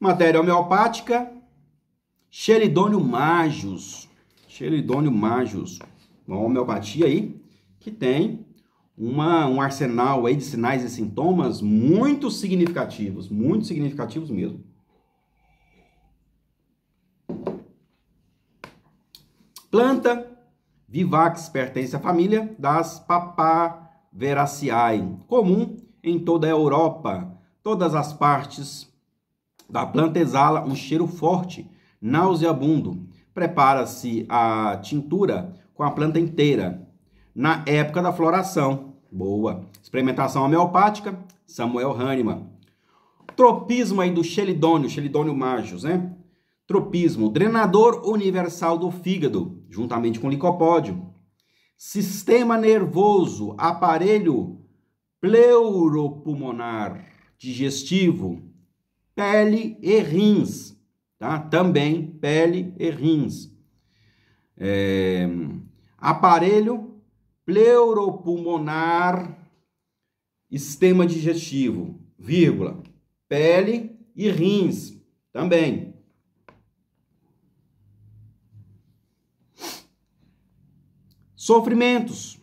Matéria homeopática, Xeridônio majus. Xeridônio majus, uma homeopatia aí que tem uma, um arsenal aí de sinais e sintomas muito significativos, muito significativos mesmo. Planta Vivax pertence à família das Papaveraceae, comum em toda a Europa. Todas as partes a planta exala um cheiro forte, nauseabundo. Prepara-se a tintura com a planta inteira, na época da floração. Boa. Experimentação homeopática, Samuel Hahnemann. Tropismo aí do Chelidônio, Chelidônio majus, né? Tropismo, drenador universal do fígado, juntamente com licopódio. Sistema nervoso, aparelho pleuropulmonar, digestivo, pele e rins, tá? Também pele e rins. É, aparelho pleuropulmonar, sistema digestivo, vírgula, pele e rins também. Sofrimentos.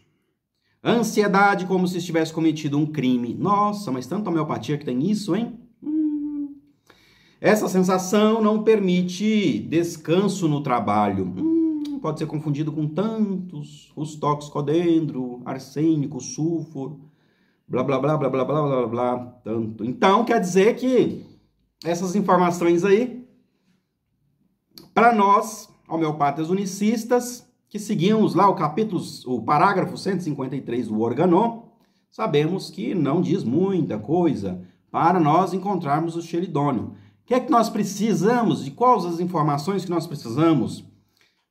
Ansiedade como se estivesse cometido um crime. Nossa, mas tanta homeopatia que tem isso, hein? Essa sensação não permite descanso no trabalho. Hum, pode ser confundido com tantos, os toxicodendro, arsênico, sulfur, blá blá blá blá blá blá blá blá, tanto. Então quer dizer que essas informações aí, para nós, homeopatas unicistas, que seguimos lá o capítulo, o parágrafo 153 do Organon, sabemos que não diz muita coisa para nós encontrarmos o xeridônio. O que é que nós precisamos? De quais as informações que nós precisamos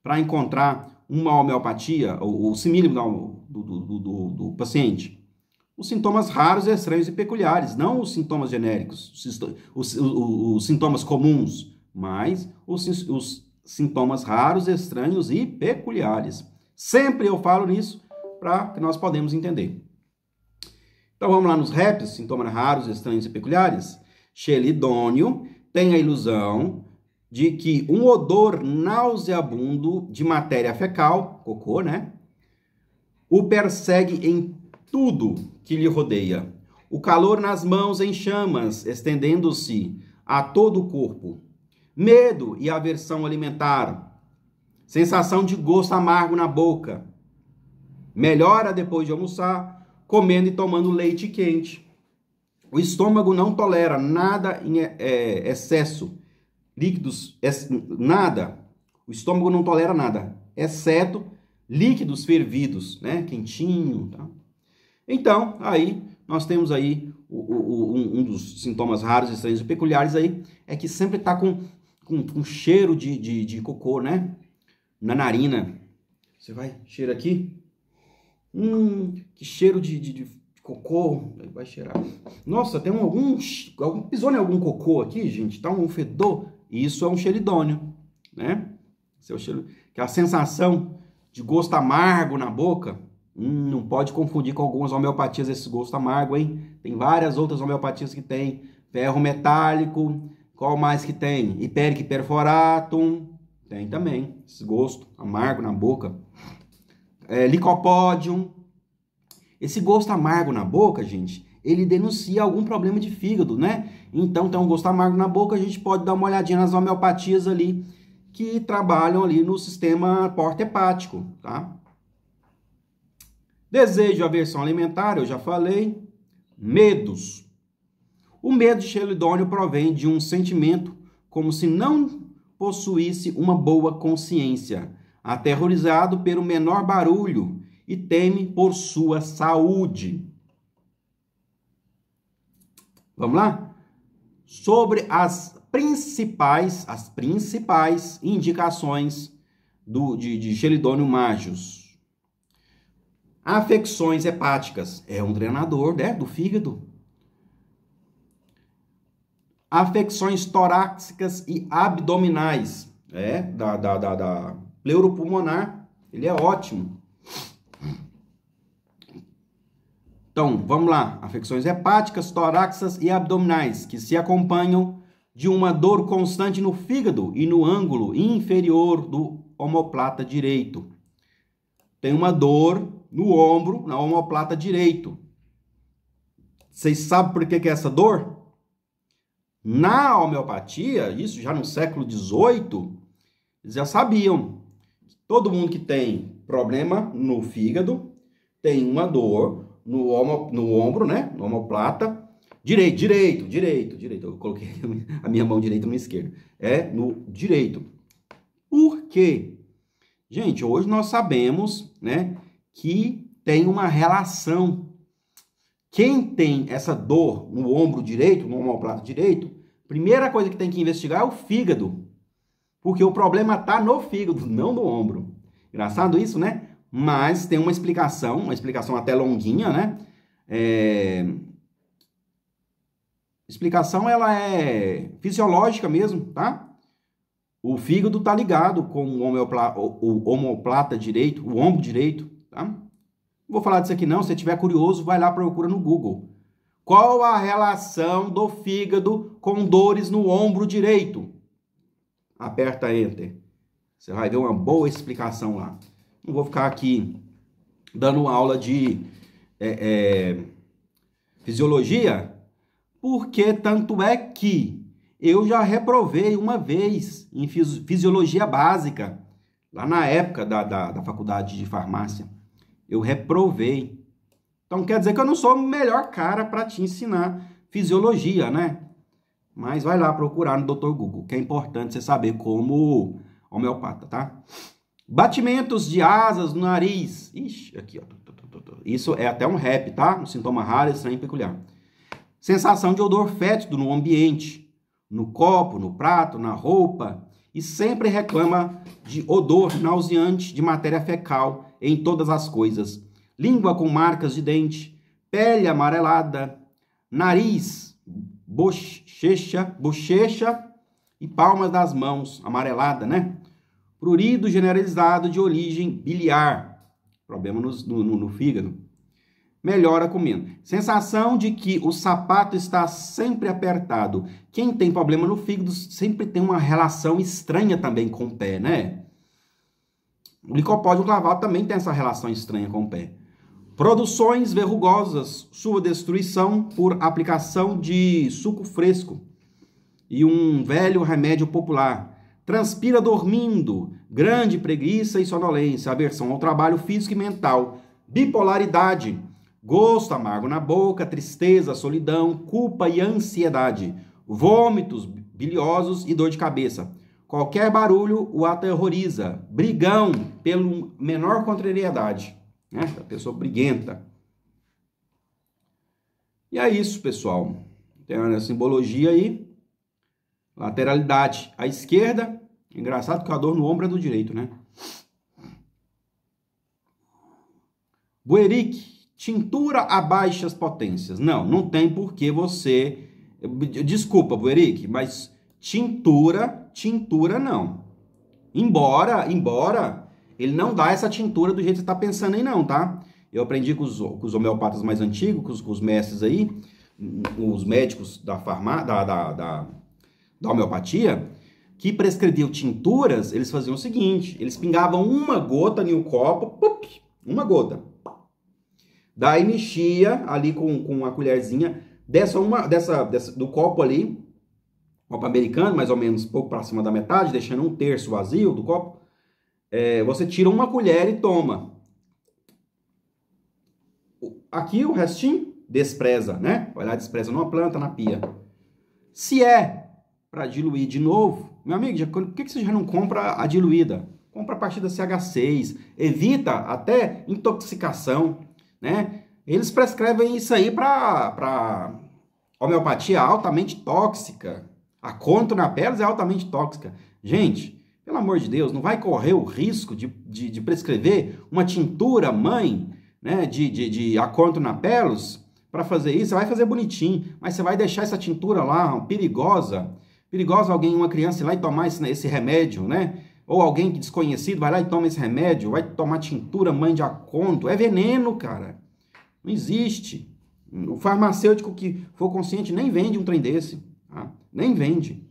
para encontrar uma homeopatia, ou o simílimo do, do, do, do, paciente? Os sintomas raros, estranhos e peculiares, não os sintomas genéricos, os, os, os sintomas comuns, mas os, os sintomas raros, estranhos e peculiares. Sempre eu falo nisso para que nós podemos entender. Então vamos lá nos REPs, sintomas raros, estranhos e peculiares. Xelidônio tem a ilusão de que um odor nauseabundo de matéria fecal, cocô, né? O persegue em tudo que lhe rodeia. O calor nas mãos em chamas, estendendo-se a todo o corpo. Medo e aversão alimentar. Sensação de gosto amargo na boca. Melhora depois de almoçar, comendo e tomando leite quente. O estômago não tolera nada em é, é, excesso, líquidos, ex, nada. O estômago não tolera nada, exceto líquidos fervidos, né? Quentinho, tá? Então, aí nós temos aí o, o, um, um, dos sintomas raros, estranhos e peculiares aí é que sempre está com, com, com cheiro de, de, de cocô, né? Na narina. Você vai, cheira aqui. Hum, que cheiro de, de, de cocô, aí vai cheirar. Nossa, tem algum, algum pisou em algum cocô aqui, gente, tá um fedor. Isso é um xeridônio né? seu é cheiro, que a sensação de gosto amargo na boca. Hum, não pode confundir com algumas homeopatias esse gosto amargo, hein? Tem várias outras homeopatias que tem. Ferro metálico, qual mais que tem? Hiperic perforatum, tem também. Esse gosto amargo na boca. É, licopódium, esse gosto amargo na boca, gente, ele denuncia algum problema de fígado, né? Então, tem um gosto amargo na boca, a gente pode dar uma olhadinha nas homeopatias ali que trabalham ali no sistema porta-hepático, tá? Desejo, aversão alimentar, eu já falei. Medos. O medo de Sheldon provém de um sentimento como se não possuísse uma boa consciência, aterrorizado pelo menor barulho e teme por sua saúde. Vamos lá? Sobre as principais, as principais indicações do, de, de Gelidônio Magius. Afecções hepáticas. É um drenador né, do fígado. Afecções torácicas e abdominais. É, da, da, da, da pleuropulmonar. Ele é ótimo. Então, vamos lá. Afecções hepáticas, torácicas e abdominais, que se acompanham de uma dor constante no fígado e no ângulo inferior do omoplata direito. Tem uma dor no ombro, na omoplata direito. Vocês sabem por que, que é essa dor? Na homeopatia, isso já no século XVIII, eles já sabiam. Todo mundo que tem problema no fígado tem uma dor no, no ombro, né? No omoplata. Direito, direito, direito, direito. Eu coloquei a minha mão direita no esquerdo. É no direito. Por quê? Gente, hoje nós sabemos, né, que tem uma relação. Quem tem essa dor no ombro direito, no omoplata direito, primeira coisa que tem que investigar é o fígado. Porque o problema está no fígado, não no ombro. Engraçado isso, né? mas tem uma explicação, uma explicação até longuinha, né? É... Explicação ela é fisiológica mesmo, tá? O fígado tá ligado com o, homeopla... o homoplata direito, o ombro direito, tá? Não vou falar disso aqui não, se tiver curioso, vai lá procura no Google. Qual a relação do fígado com dores no ombro direito? Aperta enter. Você vai ver uma boa explicação lá. Não vou ficar aqui dando aula de é, é, fisiologia, porque tanto é que eu já reprovei uma vez em fisiologia básica, lá na época da, da, da faculdade de farmácia. Eu reprovei. Então quer dizer que eu não sou o melhor cara para te ensinar fisiologia, né? Mas vai lá procurar no Dr. Google, que é importante você saber como homeopata, tá? Batimentos de asas no nariz. Ixi, aqui, ó. Isso é até um rap, tá? Um sintoma raro, estranho e peculiar. Sensação de odor fétido no ambiente, no copo, no prato, na roupa. E sempre reclama de odor nauseante de matéria fecal em todas as coisas. Língua com marcas de dente, pele amarelada, nariz, bochecha, bochecha e palmas das mãos amarelada, né? prurido generalizado de origem biliar, problema no, no, no fígado. Melhora comendo. Sensação de que o sapato está sempre apertado. Quem tem problema no fígado sempre tem uma relação estranha também com o pé, né? O licopódio clavado também tem essa relação estranha com o pé. Produções verrugosas, sua destruição por aplicação de suco fresco e um velho remédio popular, transpira dormindo, grande preguiça e sonolência, aversão ao trabalho físico e mental, bipolaridade, gosto amargo na boca, tristeza, solidão, culpa e ansiedade, vômitos biliosos e dor de cabeça. Qualquer barulho o aterroriza, brigão pelo menor contrariedade, né? A pessoa briguenta. E é isso, pessoal. Tem a simbologia aí. Lateralidade. A esquerda, engraçado que a dor no ombro é do direito, né? Bueric, tintura a baixas potências. Não, não tem por que você... Desculpa, Bueric, mas tintura, tintura não. Embora, embora, ele não dá essa tintura do jeito que você está pensando aí não, tá? Eu aprendi com os, com os homeopatas mais antigos, com os, com os mestres aí, os médicos da farmácia, da, da da homeopatia, que prescreviam tinturas, eles faziam o seguinte: eles pingavam uma gota em um copo, pup, uma gota. Daí mexia ali com, com uma colherzinha dessa uma dessa, dessa do copo ali, copo americano, mais ou menos pouco para cima da metade, deixando um terço vazio do copo. É, você tira uma colher e toma. Aqui o restinho despreza, né? Vai lá despreza numa planta na pia. Se é para diluir de novo, meu amigo, já, por que, que você já não compra a diluída? Compra a partir da CH6, evita até intoxicação, né? Eles prescrevem isso aí para homeopatia altamente tóxica. A contonapérolis é altamente tóxica. Gente, pelo amor de Deus, não vai correr o risco de, de, de prescrever uma tintura mãe né, de, de, de pelos para fazer isso. Você vai fazer bonitinho, mas você vai deixar essa tintura lá perigosa Perigosa alguém, uma criança, ir lá e tomar esse, esse remédio, né? Ou alguém desconhecido vai lá e toma esse remédio, vai tomar tintura, mãe de aconto. É veneno, cara. Não existe. O farmacêutico que for consciente nem vende um trem desse. Tá? Nem vende.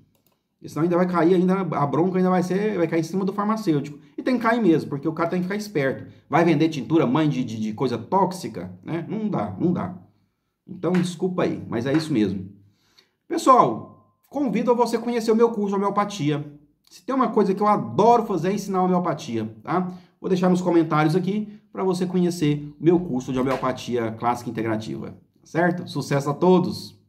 Senão ainda vai cair, ainda, a bronca ainda vai ser, vai cair em cima do farmacêutico. E tem que cair mesmo, porque o cara tem que ficar esperto. Vai vender tintura, mãe de, de, de coisa tóxica, né? Não dá, não dá. Então, desculpa aí, mas é isso mesmo. Pessoal, Convido a você conhecer o meu curso de homeopatia. Se tem uma coisa que eu adoro fazer é ensinar homeopatia, tá? Vou deixar nos comentários aqui para você conhecer o meu curso de homeopatia clássica integrativa, certo? Sucesso a todos!